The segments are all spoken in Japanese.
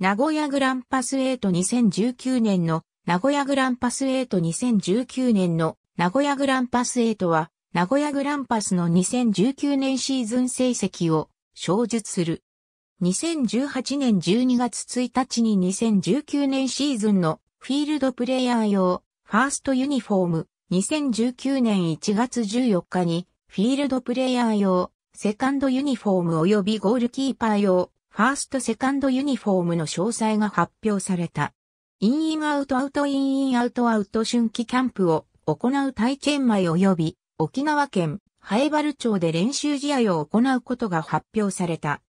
名古屋グランパス8 2019年の名古屋グランパス8 2019年の名古屋グランパス8は名古屋グランパスの2019年シーズン成績を小述する。2018年12月1日に2019年シーズンのフィールドプレイヤー用ファーストユニフォーム2019年1月14日にフィールドプレイヤー用セカンドユニフォーム及びゴールキーパー用ファーストセカンドユニフォームの詳細が発表された。インインアウトアウトインインアウトアウト春季キャンプを行う体験前及び沖縄県ハバル町で練習試合を行うことが発表された。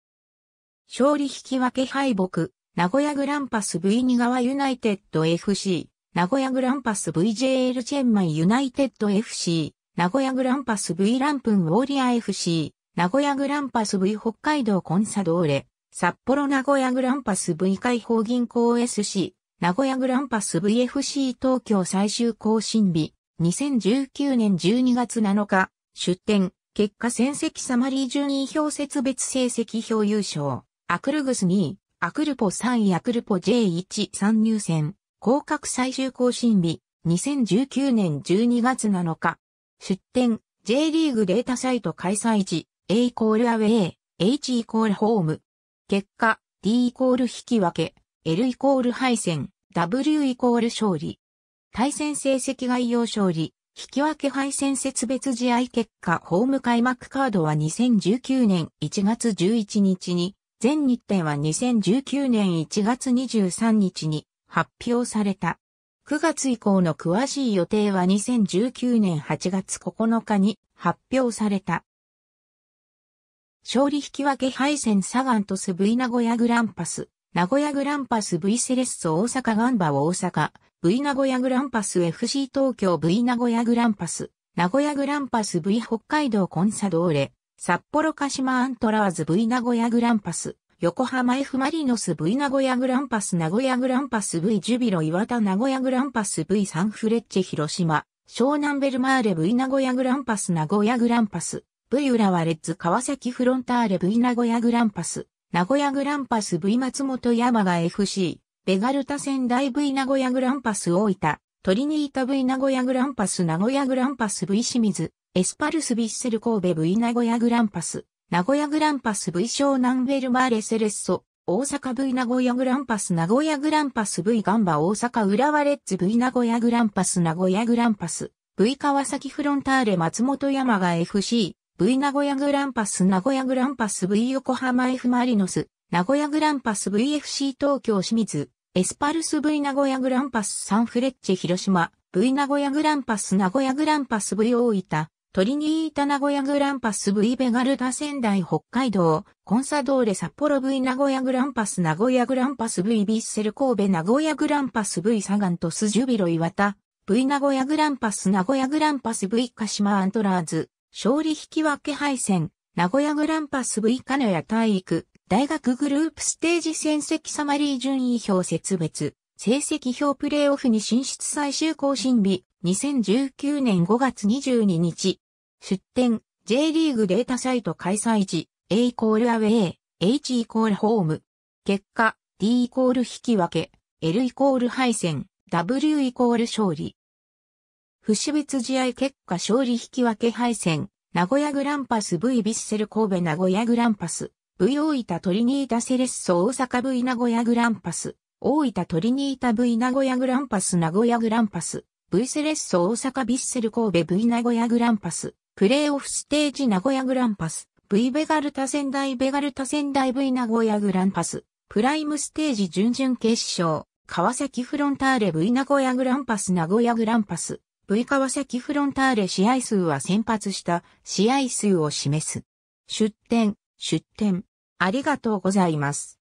勝利引き分け敗北、名古屋グランパス V2 川ユナイテッド FC、名古屋グランパス VJL チェンマイユナイテッド FC、名古屋グランパス V ランプンウォーリア FC、名古屋グランパス V 北海道コンサドーレ、札幌名古屋グランパス V 解放銀行 SC、名古屋グランパス VFC 東京最終更新日、2019年12月7日、出展、結果戦績サマリー順位表節別成績表優勝、アクルグス2位、アクルポ3位アクルポ J1 参入戦、広角最終更新日、2019年12月7日、出展、J リーグデータサイト開催時、A イコールアウェイ、H イコールホーム、結果、D イコール引き分け、L イコール敗戦、W イコール勝利。対戦成績概要勝利、引き分け敗戦節別試合結果ホーム開幕カードは2019年1月11日に、全日程は2019年1月23日に発表された。9月以降の詳しい予定は2019年8月9日に発表された。勝利引き分け敗戦サガントス V 名古屋グランパス、名古屋グランパス V セレッソ大阪ガンバ大阪、V 名古屋グランパス FC 東京 V 名古屋グランパス、名古屋グランパス V 北海道コンサドーレ、札幌鹿島アントラーズ V 名古屋グランパス、横浜 F マリノス V 名古屋グランパス名古屋グランパス V ジュビロ岩田名古屋グランパス V サンフレッチェ広島、湘南ベルマーレ V 名古屋グランパス名古屋グランパス、V 浦和レッズ川崎フロンターレ V 名古屋グランパス、名古屋グランパス V 松本山が FC、ベガルタ仙台 V 名古屋グランパス大分、トリニータ V 名古屋グランパス名古屋グランパス V 清水、エスパルスヴィッセル神戸 V 名古屋グランパス、名古屋グランパス V 湘南ベルマーレセレッソ、大阪 V 名古屋グランパス名古屋グランパス V ガンバ大阪浦和レッズ V 名古屋グランパス名古屋グランパス V 川崎フロンターレ松本山が FC V 名古屋グランパス名古屋グランパス V 横浜 F マリノス名古屋グランパス VFC 東京清水エスパルス V 名古屋グランパスサンフレッチェ広島 V 名古屋グランパス名古屋グランパス V 大分トリニータ名古屋グランパス V ベガルタ仙台北海道、コンサドーレ札幌 V 名古屋グランパス名古屋グランパス V ビッセル神戸名古屋グランパス V サガントスジュビロ岩田 V 名古屋グランパス名古屋グランパス V 鹿島アントラーズ勝利引き分け敗戦、名古屋グランパス V ノヤ体育、大学グループステージ戦績サマリー順位表設別、成績表プレーオフに進出最終更新日、2019年5月22日、出展、J リーグデータサイト開催時、A イコールアウェイ、H イコールホーム、結果、D イコール引き分け、L イコール敗戦、W イコール勝利。節別試合結果勝利引き分け敗戦、名古屋グランパス V ヴィッセル神戸名古屋グランパス、V 大分トリニータセレッソ大阪 V 名古屋グランパス、大分トリニータ V 名古屋グランパス名古屋グランパス、V セレッソ大阪ヴィッセル神戸 V 名古屋グランパス、プレーオフステージ名古屋グランパス、V ベガルタ仙台ベガルタ仙台 V 名古屋グランパス、プライムステージ準々決勝、川崎フロンターレ V 名古屋グランパス名古屋グランパス、V 川崎フロンターレ試合数は先発した試合数を示す。出展、出展。ありがとうございます。